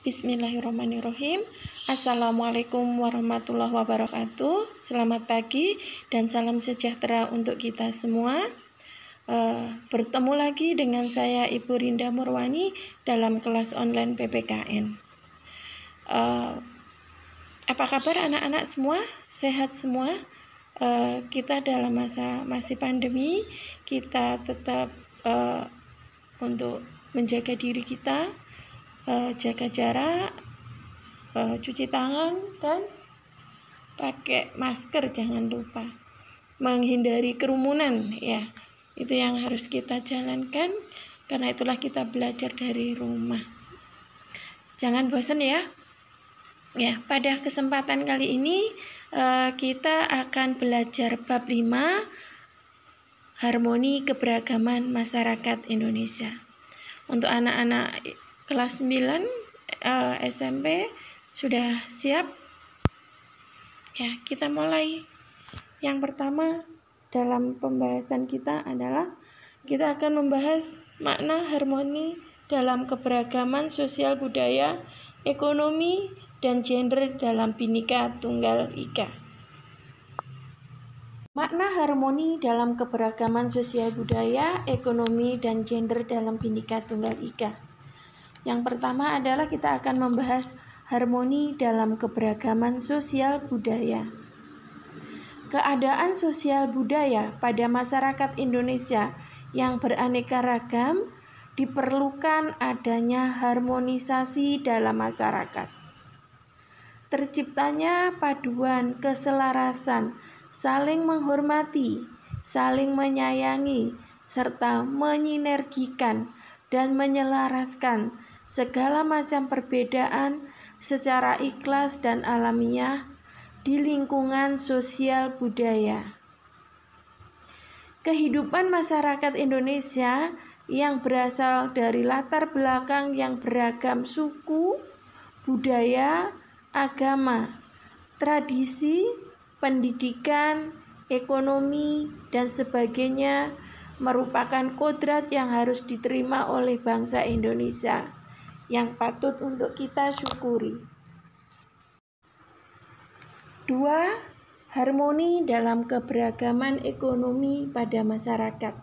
Bismillahirrahmanirrahim. Assalamualaikum warahmatullahi wabarakatuh. Selamat pagi dan salam sejahtera untuk kita semua. E, bertemu lagi dengan saya Ibu Rinda Murwani dalam kelas online PPKN. E, eh, apa kabar anak-anak semua? Sehat semua? E, kita dalam masa masih pandemi, kita tetap e, untuk menjaga diri kita Eh, jaga jarak eh, cuci tangan dan pakai masker jangan lupa menghindari kerumunan ya itu yang harus kita jalankan karena itulah kita belajar dari rumah jangan bosan ya ya pada kesempatan kali ini eh, kita akan belajar bab 5 harmoni keberagaman masyarakat Indonesia untuk anak-anak kelas 9 uh, SMP sudah siap? Ya, kita mulai. Yang pertama dalam pembahasan kita adalah kita akan membahas makna harmoni dalam keberagaman sosial budaya, ekonomi, dan gender dalam Bhinneka Tunggal Ika. Makna harmoni dalam keberagaman sosial budaya, ekonomi, dan gender dalam Bhinneka Tunggal Ika. Yang pertama adalah kita akan membahas harmoni dalam keberagaman sosial budaya. Keadaan sosial budaya pada masyarakat Indonesia yang beraneka ragam diperlukan adanya harmonisasi dalam masyarakat. Terciptanya paduan keselarasan, saling menghormati, saling menyayangi, serta menyinergikan dan menyelaraskan segala macam perbedaan secara ikhlas dan alamiah di lingkungan sosial budaya. Kehidupan masyarakat Indonesia yang berasal dari latar belakang yang beragam suku, budaya, agama, tradisi, pendidikan, ekonomi, dan sebagainya merupakan kodrat yang harus diterima oleh bangsa Indonesia yang patut untuk kita syukuri. Dua, harmoni dalam keberagaman ekonomi pada masyarakat.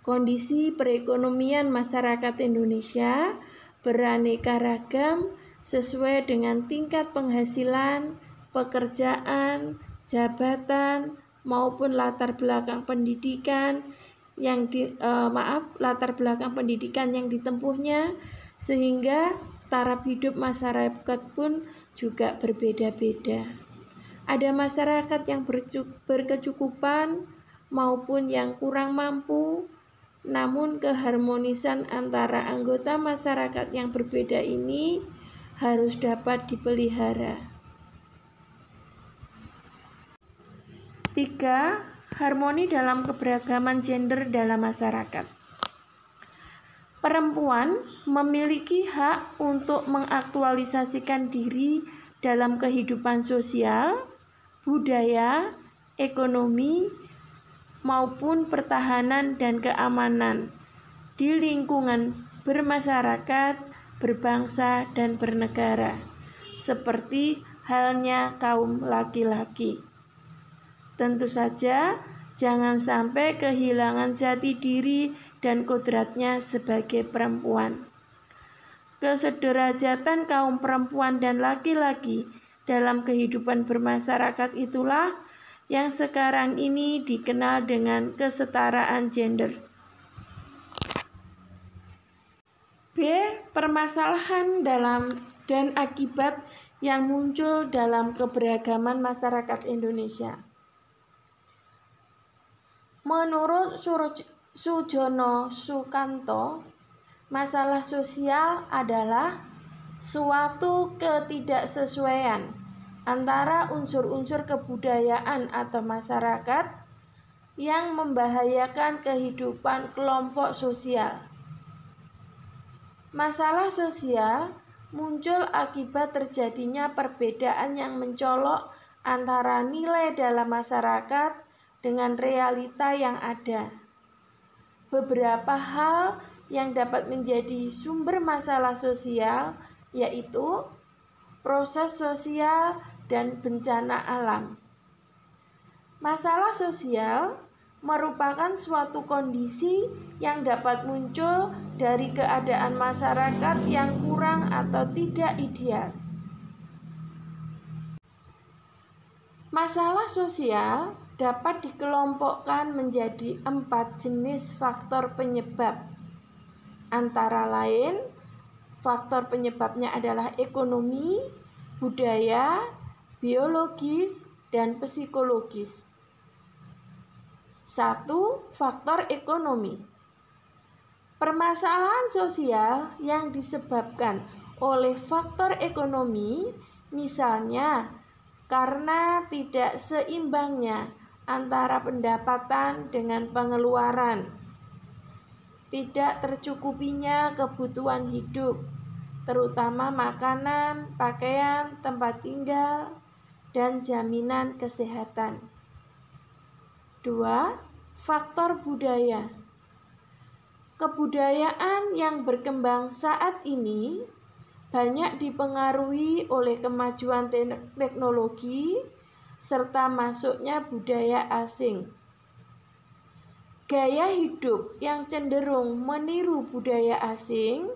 Kondisi perekonomian masyarakat Indonesia beraneka ragam sesuai dengan tingkat penghasilan, pekerjaan, jabatan, maupun latar belakang pendidikan yang di eh, maaf latar belakang pendidikan yang ditempuhnya sehingga taraf hidup masyarakat pun juga berbeda-beda. Ada masyarakat yang berkecukupan maupun yang kurang mampu, namun keharmonisan antara anggota masyarakat yang berbeda ini harus dapat dipelihara. Tiga, Harmoni dalam keberagaman gender dalam masyarakat perempuan memiliki hak untuk mengaktualisasikan diri dalam kehidupan sosial, budaya, ekonomi, maupun pertahanan dan keamanan di lingkungan bermasyarakat, berbangsa, dan bernegara, seperti halnya kaum laki-laki. Tentu saja, jangan sampai kehilangan jati diri dan kodratnya sebagai perempuan. Kesederajatan kaum perempuan dan laki-laki dalam kehidupan bermasyarakat itulah yang sekarang ini dikenal dengan kesetaraan gender. B. Permasalahan dalam dan akibat yang muncul dalam keberagaman masyarakat Indonesia. Menurut Sujono Sukanto, masalah sosial adalah suatu ketidaksesuaian antara unsur-unsur kebudayaan atau masyarakat yang membahayakan kehidupan kelompok sosial. Masalah sosial muncul akibat terjadinya perbedaan yang mencolok antara nilai dalam masyarakat dengan realita yang ada beberapa hal yang dapat menjadi sumber masalah sosial, yaitu proses sosial dan bencana alam. Masalah sosial merupakan suatu kondisi yang dapat muncul dari keadaan masyarakat yang kurang atau tidak ideal. Masalah sosial dapat dikelompokkan menjadi empat jenis faktor penyebab, antara lain: faktor penyebabnya adalah ekonomi, budaya, biologis, dan psikologis. Satu, faktor ekonomi. Permasalahan sosial yang disebabkan oleh faktor ekonomi, misalnya karena tidak seimbangnya antara pendapatan dengan pengeluaran, tidak tercukupinya kebutuhan hidup, terutama makanan, pakaian, tempat tinggal, dan jaminan kesehatan. 2. Faktor budaya. Kebudayaan yang berkembang saat ini banyak dipengaruhi oleh kemajuan teknologi, serta masuknya budaya asing. Gaya hidup yang cenderung meniru budaya asing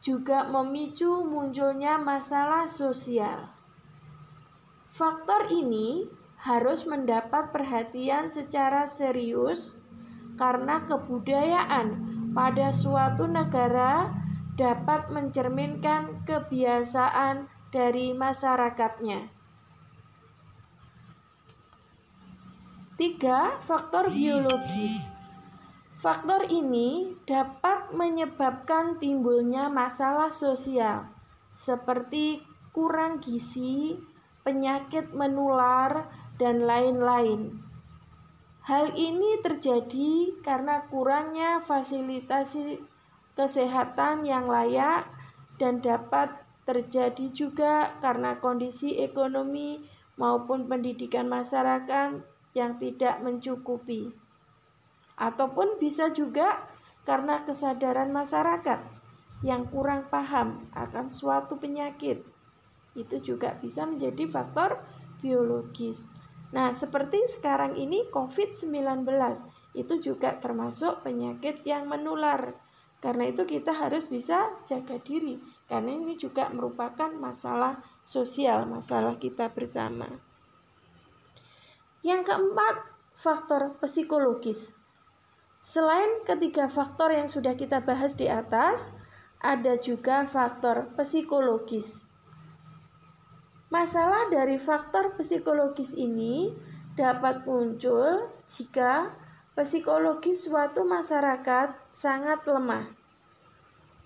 juga memicu munculnya masalah sosial. Faktor ini harus mendapat perhatian secara serius karena kebudayaan pada suatu negara dapat mencerminkan kebiasaan dari masyarakatnya. Tiga, faktor biologis. Faktor ini dapat menyebabkan timbulnya masalah sosial seperti kurang gizi, penyakit menular, dan lain-lain. Hal ini terjadi karena kurangnya fasilitasi kesehatan yang layak dan dapat terjadi juga karena kondisi ekonomi maupun pendidikan masyarakat yang tidak mencukupi, ataupun bisa juga karena kesadaran masyarakat yang kurang paham akan suatu penyakit. Itu juga bisa menjadi faktor biologis. Nah, seperti sekarang ini COVID-19 itu juga termasuk penyakit yang menular. Karena itu kita harus bisa jaga diri karena ini juga merupakan masalah sosial, masalah kita bersama. Yang keempat, faktor psikologis. Selain ketiga faktor yang sudah kita bahas di atas, ada juga faktor psikologis. Masalah dari faktor psikologis ini dapat muncul jika psikologis suatu masyarakat sangat lemah.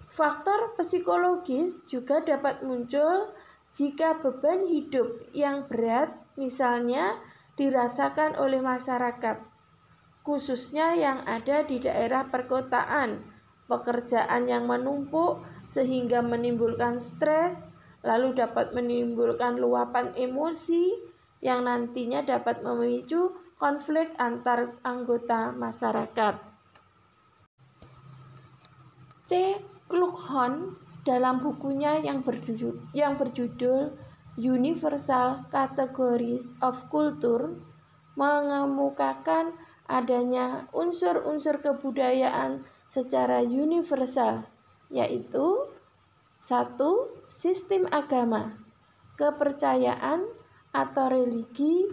Faktor psikologis juga dapat muncul jika beban hidup yang berat, misalnya dirasakan oleh masyarakat, khususnya yang ada di daerah perkotaan, pekerjaan yang menumpuk sehingga menimbulkan stres, lalu dapat menimbulkan luapan emosi yang nantinya dapat memicu konflik antar anggota masyarakat. C. Klughorn dalam bukunya yang berjudul, yang berjudul Universal Categories of Culture mengemukakan adanya unsur-unsur kebudayaan secara universal, yaitu satu sistem agama, kepercayaan atau religi,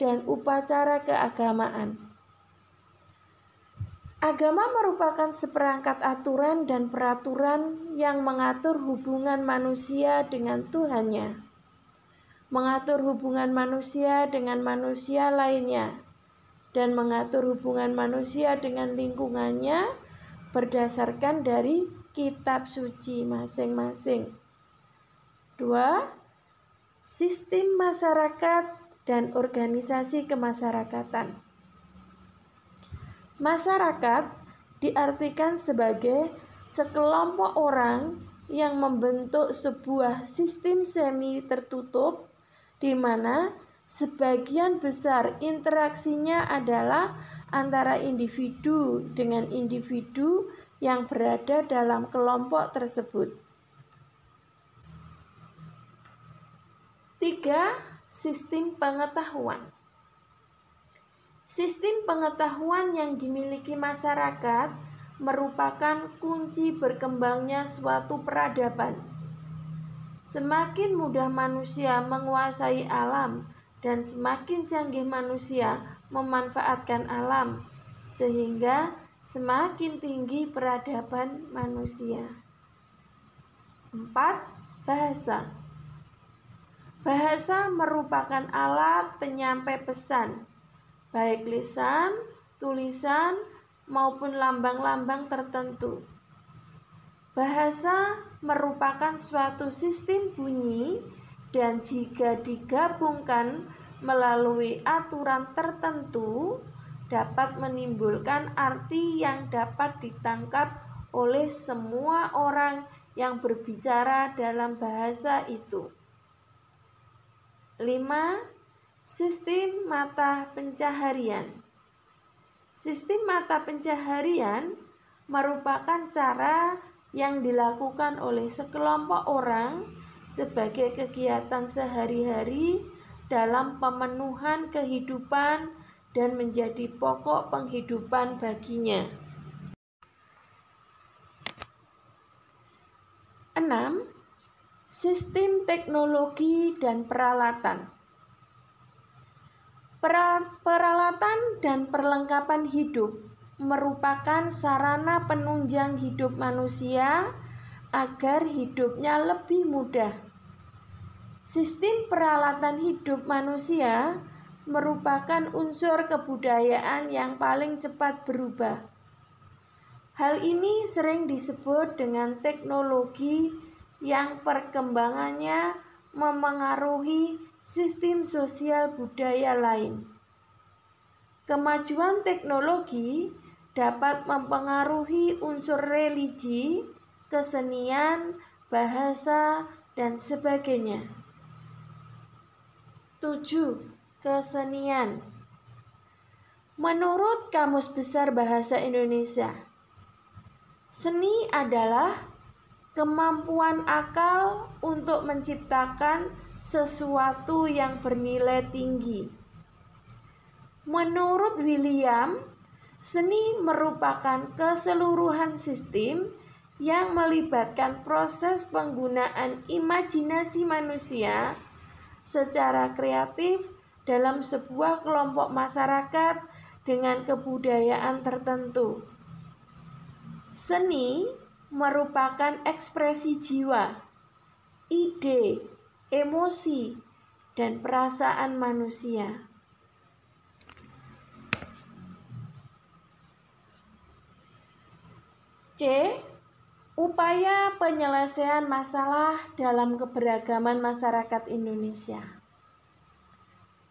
dan upacara keagamaan. Agama merupakan seperangkat aturan dan peraturan yang mengatur hubungan manusia dengan Tuhannya mengatur hubungan manusia dengan manusia lainnya, dan mengatur hubungan manusia dengan lingkungannya berdasarkan dari kitab suci masing-masing. Dua, Sistem masyarakat dan organisasi kemasyarakatan. Masyarakat diartikan sebagai sekelompok orang yang membentuk sebuah sistem semi tertutup di mana sebagian besar interaksinya adalah antara individu dengan individu yang berada dalam kelompok tersebut. Tiga, sistem pengetahuan. Sistem pengetahuan yang dimiliki masyarakat merupakan kunci berkembangnya suatu peradaban Semakin mudah manusia menguasai alam dan semakin canggih manusia memanfaatkan alam, sehingga semakin tinggi peradaban manusia. 4. Bahasa Bahasa merupakan alat penyampai pesan, baik lisan, tulisan, maupun lambang-lambang tertentu. Bahasa merupakan suatu sistem bunyi dan jika digabungkan melalui aturan tertentu dapat menimbulkan arti yang dapat ditangkap oleh semua orang yang berbicara dalam bahasa itu. 5. Sistem mata pencaharian. Sistem mata pencaharian merupakan cara yang dilakukan oleh sekelompok orang sebagai kegiatan sehari-hari dalam pemenuhan kehidupan dan menjadi pokok penghidupan baginya. 6. Sistem teknologi dan peralatan Peralatan dan perlengkapan hidup merupakan sarana penunjang hidup manusia agar hidupnya lebih mudah. Sistem peralatan hidup manusia merupakan unsur kebudayaan yang paling cepat berubah. Hal ini sering disebut dengan teknologi yang perkembangannya memengaruhi sistem sosial budaya lain. Kemajuan teknologi dapat mempengaruhi unsur religi, kesenian, bahasa, dan sebagainya. 7. Kesenian Menurut Kamus Besar Bahasa Indonesia, seni adalah kemampuan akal untuk menciptakan sesuatu yang bernilai tinggi. Menurut William, Seni merupakan keseluruhan sistem yang melibatkan proses penggunaan imajinasi manusia secara kreatif dalam sebuah kelompok masyarakat dengan kebudayaan tertentu. Seni merupakan ekspresi jiwa, ide, emosi, dan perasaan manusia. C. Upaya penyelesaian masalah dalam keberagaman masyarakat Indonesia.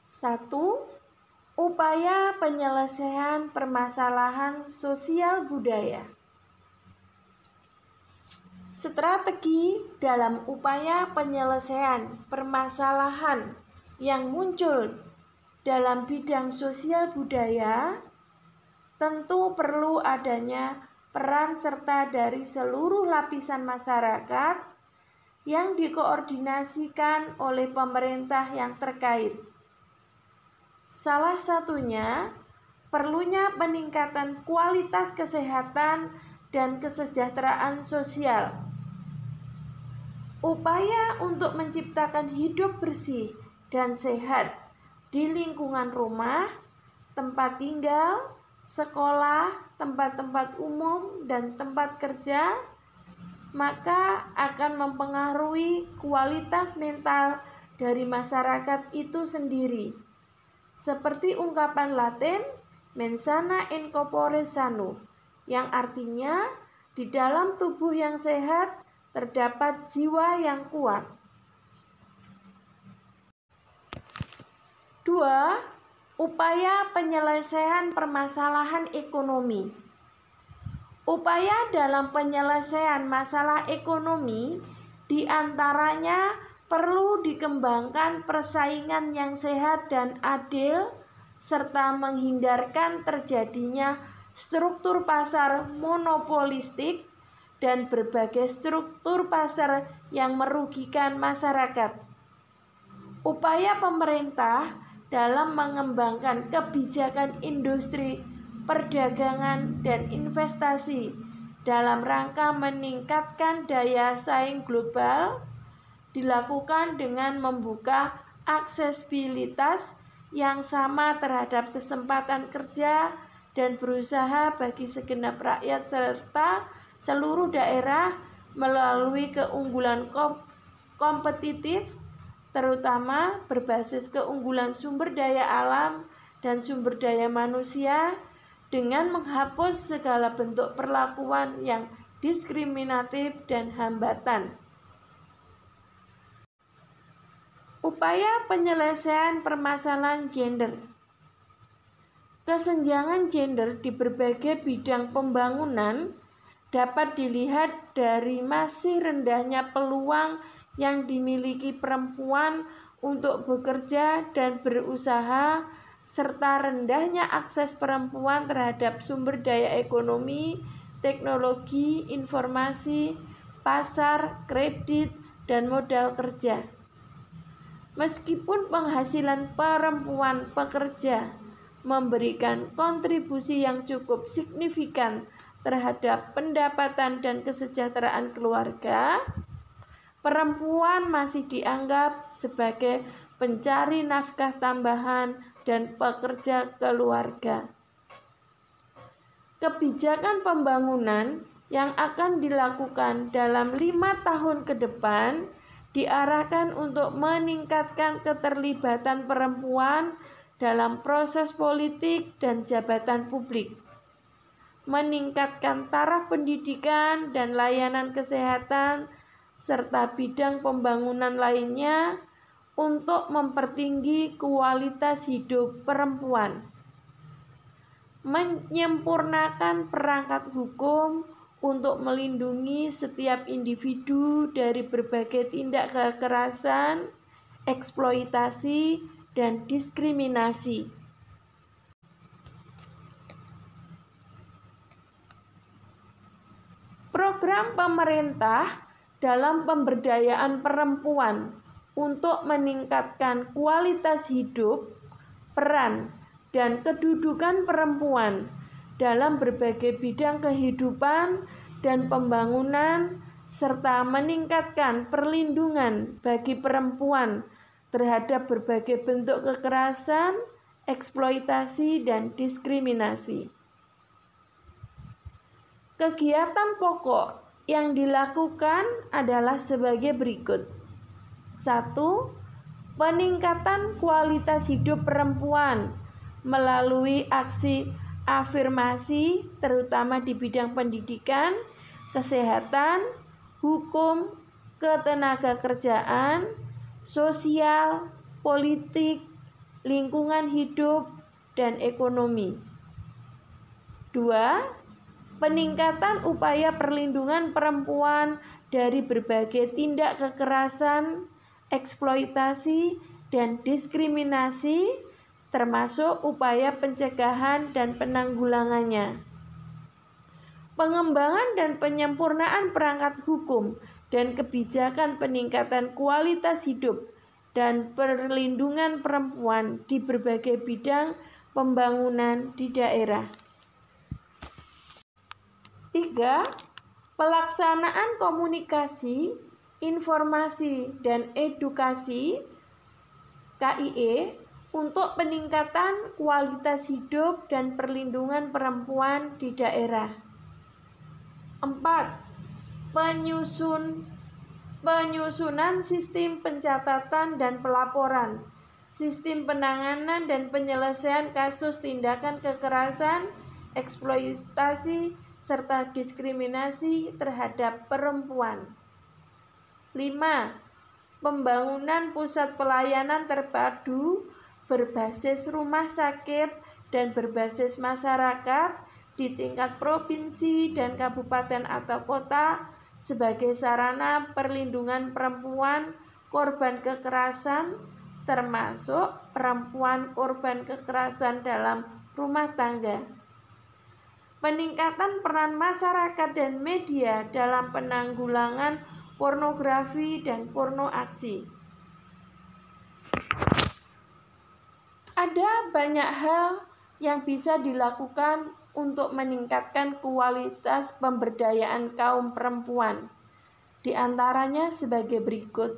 1. Upaya penyelesaian permasalahan sosial budaya. Strategi dalam upaya penyelesaian permasalahan yang muncul dalam bidang sosial budaya tentu perlu adanya peran serta dari seluruh lapisan masyarakat yang dikoordinasikan oleh pemerintah yang terkait. Salah satunya perlunya peningkatan kualitas kesehatan dan kesejahteraan sosial. Upaya untuk menciptakan hidup bersih dan sehat di lingkungan rumah, tempat tinggal, sekolah, tempat-tempat umum, dan tempat kerja, maka akan mempengaruhi kualitas mental dari masyarakat itu sendiri. Seperti ungkapan Latin mensana in corpore sano yang artinya di dalam tubuh yang sehat terdapat jiwa yang kuat. 2. Upaya penyelesaian permasalahan ekonomi. Upaya dalam penyelesaian masalah ekonomi diantaranya perlu dikembangkan persaingan yang sehat dan adil serta menghindarkan terjadinya struktur pasar monopolistik dan berbagai struktur pasar yang merugikan masyarakat. Upaya pemerintah dalam mengembangkan kebijakan industri, perdagangan, dan investasi dalam rangka meningkatkan daya saing global dilakukan dengan membuka aksesibilitas yang sama terhadap kesempatan kerja dan berusaha bagi segenap rakyat serta seluruh daerah melalui keunggulan kompetitif terutama berbasis keunggulan sumber daya alam dan sumber daya manusia dengan menghapus segala bentuk perlakuan yang diskriminatif dan hambatan. Upaya penyelesaian permasalahan gender Kesenjangan gender di berbagai bidang pembangunan dapat dilihat dari masih rendahnya peluang yang dimiliki perempuan untuk bekerja dan berusaha serta rendahnya akses perempuan terhadap sumber daya ekonomi, teknologi, informasi, pasar, kredit, dan modal kerja. Meskipun penghasilan perempuan pekerja memberikan kontribusi yang cukup signifikan terhadap pendapatan dan kesejahteraan keluarga, Perempuan masih dianggap sebagai pencari nafkah tambahan dan pekerja keluarga. Kebijakan pembangunan yang akan dilakukan dalam lima tahun ke depan diarahkan untuk meningkatkan keterlibatan perempuan dalam proses politik dan jabatan publik, meningkatkan taraf pendidikan dan layanan kesehatan serta bidang pembangunan lainnya untuk mempertinggi kualitas hidup perempuan. Menyempurnakan perangkat hukum untuk melindungi setiap individu dari berbagai tindak kekerasan, eksploitasi, dan diskriminasi. Program pemerintah dalam pemberdayaan perempuan untuk meningkatkan kualitas hidup, peran, dan kedudukan perempuan dalam berbagai bidang kehidupan dan pembangunan, serta meningkatkan perlindungan bagi perempuan terhadap berbagai bentuk kekerasan, eksploitasi, dan diskriminasi. Kegiatan pokok yang dilakukan adalah sebagai berikut. satu, Peningkatan kualitas hidup perempuan melalui aksi afirmasi terutama di bidang pendidikan, kesehatan, hukum, ketenaga kerjaan, sosial, politik, lingkungan hidup, dan ekonomi. 2 peningkatan upaya perlindungan perempuan dari berbagai tindak kekerasan, eksploitasi, dan diskriminasi, termasuk upaya pencegahan dan penanggulangannya. Pengembangan dan penyempurnaan perangkat hukum dan kebijakan peningkatan kualitas hidup dan perlindungan perempuan di berbagai bidang pembangunan di daerah. Tiga, pelaksanaan komunikasi, informasi, dan edukasi KIE untuk peningkatan kualitas hidup dan perlindungan perempuan di daerah. Empat, Penyusun penyusunan sistem pencatatan dan pelaporan, sistem penanganan dan penyelesaian kasus tindakan kekerasan, eksploitasi serta diskriminasi terhadap perempuan. 5. Pembangunan pusat pelayanan terpadu berbasis rumah sakit dan berbasis masyarakat di tingkat provinsi dan kabupaten atau kota sebagai sarana perlindungan perempuan korban kekerasan termasuk perempuan korban kekerasan dalam rumah tangga peningkatan peran masyarakat dan media dalam penanggulangan pornografi dan porno aksi. Ada banyak hal yang bisa dilakukan untuk meningkatkan kualitas pemberdayaan kaum perempuan. Di antaranya sebagai berikut.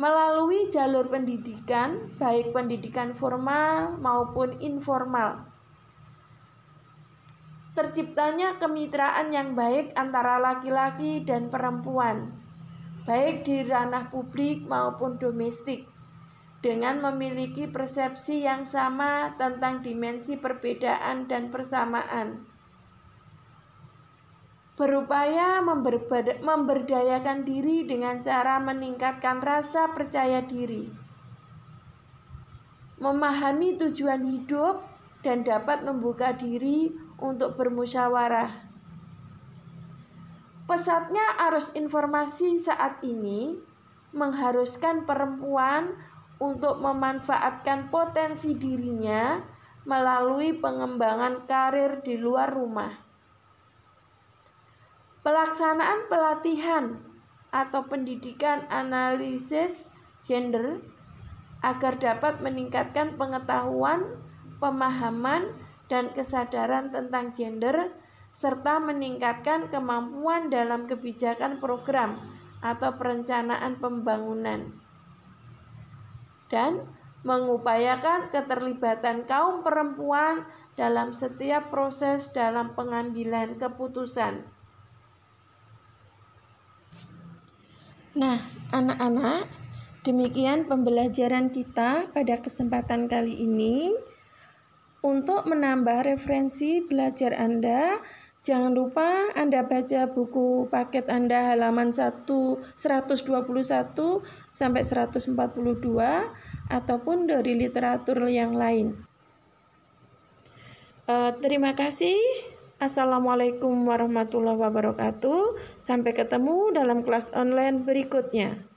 Melalui jalur pendidikan, baik pendidikan formal maupun informal terciptanya kemitraan yang baik antara laki-laki dan perempuan, baik di ranah publik maupun domestik, dengan memiliki persepsi yang sama tentang dimensi perbedaan dan persamaan. Berupaya memberdayakan diri dengan cara meningkatkan rasa percaya diri, memahami tujuan hidup, dan dapat membuka diri untuk bermusyawarah. Pesatnya arus informasi saat ini mengharuskan perempuan untuk memanfaatkan potensi dirinya melalui pengembangan karir di luar rumah. Pelaksanaan pelatihan atau pendidikan analisis gender agar dapat meningkatkan pengetahuan, pemahaman, dan kesadaran tentang gender, serta meningkatkan kemampuan dalam kebijakan program atau perencanaan pembangunan, dan mengupayakan keterlibatan kaum perempuan dalam setiap proses dalam pengambilan keputusan. Nah, anak-anak, demikian pembelajaran kita pada kesempatan kali ini. Untuk menambah referensi belajar Anda, jangan lupa Anda baca buku paket Anda halaman 1 121 sampai 142 ataupun dari literatur yang lain. Uh, terima kasih. Assalamualaikum warahmatullahi wabarakatuh. Sampai ketemu dalam kelas online berikutnya.